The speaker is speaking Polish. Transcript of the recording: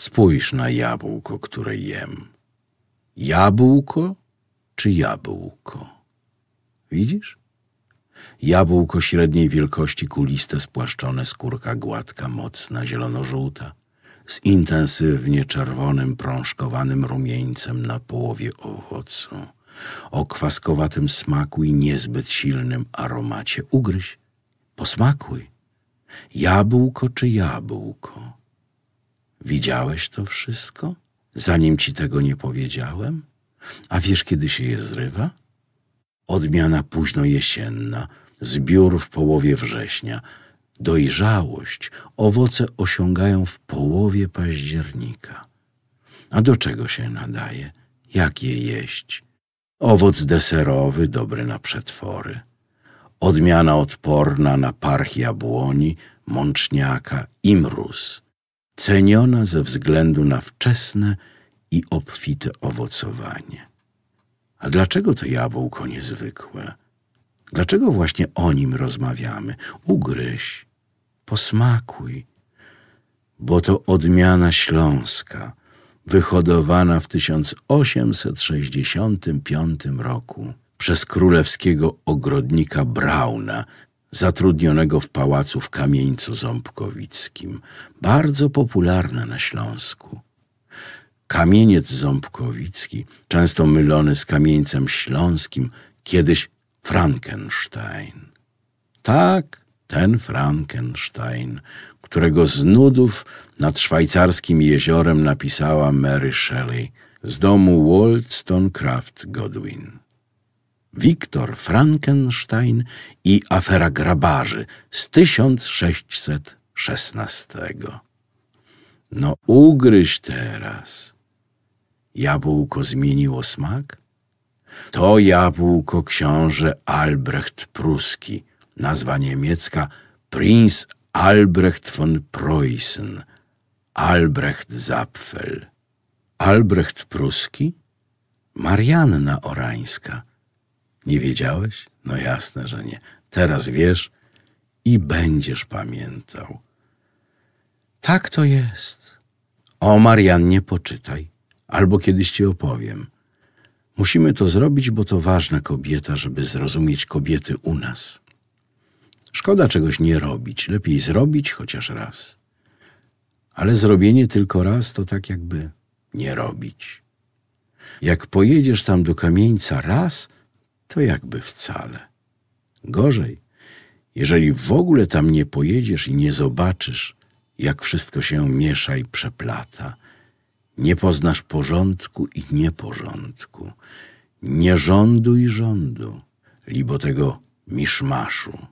Spójrz na jabłko, które jem. Jabłko czy jabłko? Widzisz? Jabłko średniej wielkości, kuliste, spłaszczone, skórka gładka, mocna, zielono-żółta, z intensywnie czerwonym, prążkowanym rumieńcem na połowie owocu, o kwaskowatym smaku i niezbyt silnym aromacie. Ugryź, posmakuj. Jabłko czy jabłko? Widziałeś to wszystko, zanim ci tego nie powiedziałem? A wiesz, kiedy się je zrywa? Odmiana późno jesienna, zbiór w połowie września, dojrzałość, owoce osiągają w połowie października. A do czego się nadaje? Jak je jeść? Owoc deserowy, dobry na przetwory. Odmiana odporna na parch jabłoni, mączniaka i mróz ceniona ze względu na wczesne i obfite owocowanie. A dlaczego to jabłko niezwykłe? Dlaczego właśnie o nim rozmawiamy? Ugryź, posmakuj, bo to odmiana śląska, wyhodowana w 1865 roku przez królewskiego ogrodnika Brauna zatrudnionego w pałacu w Kamieńcu Ząbkowickim, bardzo popularne na Śląsku. Kamieniec Ząbkowicki, często mylony z Kamieńcem Śląskim, kiedyś Frankenstein. Tak, ten Frankenstein, którego z nudów nad szwajcarskim jeziorem napisała Mary Shelley z domu Wollstonecraft Godwin. Wiktor Frankenstein i afera grabarzy z 1616. No ugryź teraz. Jabłko zmieniło smak? To jabłko książę Albrecht Pruski, nazwa niemiecka Prinz Albrecht von Preußen, Albrecht Zapfel. Albrecht Pruski? Marianna Orańska – nie wiedziałeś? No jasne, że nie. Teraz wiesz i będziesz pamiętał. Tak to jest. O nie poczytaj, albo kiedyś ci opowiem. Musimy to zrobić, bo to ważna kobieta, żeby zrozumieć kobiety u nas. Szkoda czegoś nie robić, lepiej zrobić chociaż raz. Ale zrobienie tylko raz to tak jakby nie robić. Jak pojedziesz tam do kamieńca raz – to jakby wcale. Gorzej, jeżeli w ogóle tam nie pojedziesz i nie zobaczysz, jak wszystko się miesza i przeplata. Nie poznasz porządku i nieporządku, nie rządu i rządu, libo tego miszmaszu.